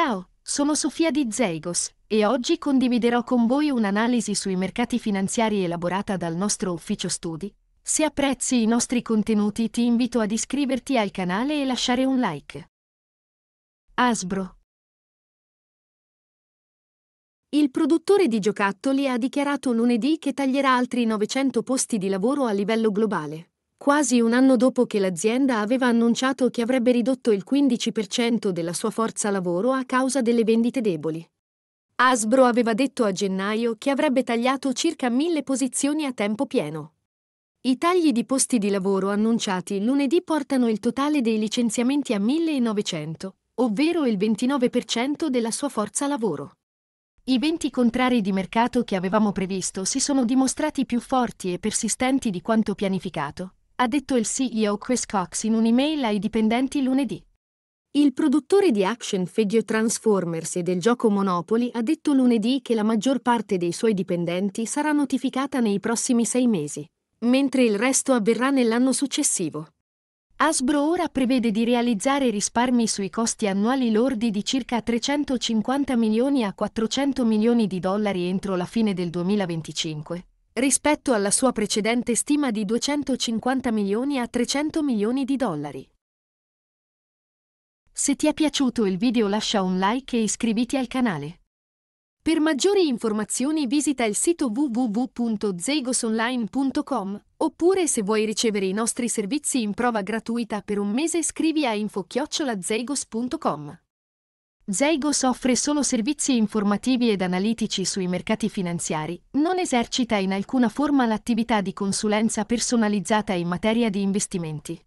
Ciao, sono Sofia di Zeigos e oggi condividerò con voi un'analisi sui mercati finanziari elaborata dal nostro ufficio studi. Se apprezzi i nostri contenuti ti invito ad iscriverti al canale e lasciare un like. Asbro il produttore di giocattoli ha dichiarato lunedì che taglierà altri 900 posti di lavoro a livello globale quasi un anno dopo che l'azienda aveva annunciato che avrebbe ridotto il 15% della sua forza lavoro a causa delle vendite deboli. Asbro aveva detto a gennaio che avrebbe tagliato circa mille posizioni a tempo pieno. I tagli di posti di lavoro annunciati lunedì portano il totale dei licenziamenti a 1900, ovvero il 29% della sua forza lavoro. I venti contrari di mercato che avevamo previsto si sono dimostrati più forti e persistenti di quanto pianificato, ha detto il CEO Chris Cox in un'email ai dipendenti lunedì. Il produttore di action figure Transformers e del gioco Monopoly ha detto lunedì che la maggior parte dei suoi dipendenti sarà notificata nei prossimi sei mesi, mentre il resto avverrà nell'anno successivo. Hasbro ora prevede di realizzare risparmi sui costi annuali lordi di circa 350 milioni a 400 milioni di dollari entro la fine del 2025, rispetto alla sua precedente stima di 250 milioni a 300 milioni di dollari. Se ti è piaciuto il video lascia un like e iscriviti al canale. Per maggiori informazioni visita il sito www.zegosonline.com oppure se vuoi ricevere i nostri servizi in prova gratuita per un mese scrivi a info Zeigos offre solo servizi informativi ed analitici sui mercati finanziari, non esercita in alcuna forma l'attività di consulenza personalizzata in materia di investimenti.